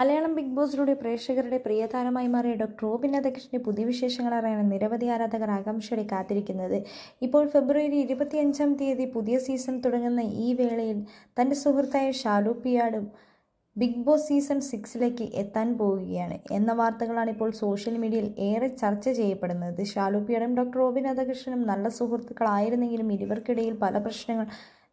Malayalam big ബോസിലൂടെ പ്രേക്ഷകരുടെ പ്രിയതാരമായി മാറിയ doctor Robin അധ്യക്ഷൻ്റെ പുതിയ വിശേഷങ്ങൾ അറിയാൻ നിരവധി ആരാധകർ ആകാംക്ഷയോടെ കാത്തിരിക്കുന്നത് ഇപ്പോൾ ഫെബ്രുവരി ഇരുപത്തിയഞ്ചാം തീയതി പുതിയ സീസൺ തുടങ്ങുന്ന ഈ വേളയിൽ തൻ്റെ സുഹൃത്തായ ഷാലു പിയാടും ബിഗ് ബോസ് സീസൺ സിക്സിലേക്ക് എത്താൻ പോവുകയാണ് എന്ന വാർത്തകളാണ് ഇപ്പോൾ സോഷ്യൽ മീഡിയയിൽ ഏറെ ചർച്ച ചെയ്യപ്പെടുന്നത് ഷാലു പിയാടും ഡോക്ടർ റോബിൻ രാധാകൃഷ്ണനും നല്ല സുഹൃത്തുക്കളായിരുന്നെങ്കിലും ഇരുവർക്കിടയിൽ പല പ്രശ്നങ്ങൾ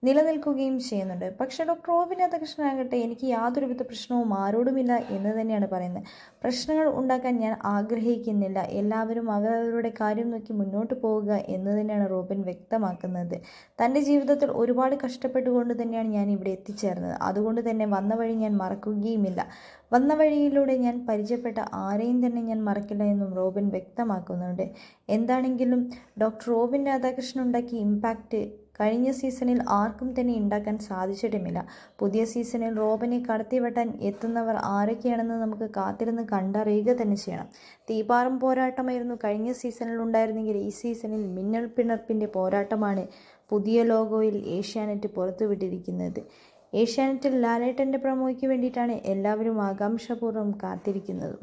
നിലനിൽക്കുകയും ചെയ്യുന്നുണ്ട് പക്ഷേ ഡോക്ടർ ഒ പി രാധാകൃഷ്ണനാകട്ടെ എനിക്ക് യാതൊരുവിധ പ്രശ്നവും ആരോടുമില്ല എന്ന് തന്നെയാണ് പറയുന്നത് പ്രശ്നങ്ങൾ ഉണ്ടാക്കാൻ ഞാൻ ആഗ്രഹിക്കുന്നില്ല എല്ലാവരും അവരവരുടെ കാര്യം നോക്കി മുന്നോട്ട് പോവുക എന്ന് തന്നെയാണ് റോബിൻ വ്യക്തമാക്കുന്നത് തൻ്റെ ജീവിതത്തിൽ ഒരുപാട് കഷ്ടപ്പെട്ടുകൊണ്ട് തന്നെയാണ് ഞാൻ ഇവിടെ എത്തിച്ചേർന്നത് അതുകൊണ്ട് തന്നെ വന്ന വഴി ഞാൻ മറക്കുകയുമില്ല വന്ന വഴിയിലൂടെ ഞാൻ പരിചയപ്പെട്ട ആരെയും തന്നെ ഞാൻ മറക്കില്ല എന്നും റോബിൻ വ്യക്തമാക്കുന്നുണ്ട് എന്താണെങ്കിലും ഡോക്ടർ റോബിൻ രാധാകൃഷ്ണൻ ഉണ്ടാക്കിയ ഇമ്പാക്റ്റ് കഴിഞ്ഞ സീസണിൽ ആർക്കും തന്നെ ഉണ്ടാക്കാൻ സാധിച്ചിട്ടുമില്ല പുതിയ സീസണിൽ റോബനെ കടത്തിവെട്ടാൻ എത്തുന്നവർ ആരൊക്കെയാണെന്ന് നമുക്ക് കാത്തിരുന്ന് കണ്ടറിയുക തന്നെ ചെയ്യണം തീപാറും പോരാട്ടമായിരുന്നു കഴിഞ്ഞ സീസണിൽ ഉണ്ടായിരുന്നെങ്കിൽ ഈ സീസണിൽ മിന്നൽ പിണർപ്പിൻ്റെ പോരാട്ടമാണ് പുതിയ ലോഗോയിൽ ഏഷ്യാനെറ്റ് പുറത്തുവിട്ടിരിക്കുന്നത് ഏഷ്യാനെറ്റിൽ ലാലേട്ടൻ്റെ പ്രമോയ്ക്ക് വേണ്ടിയിട്ടാണ് എല്ലാവരും ആകാംക്ഷപൂർവ്വം കാത്തിരിക്കുന്നത്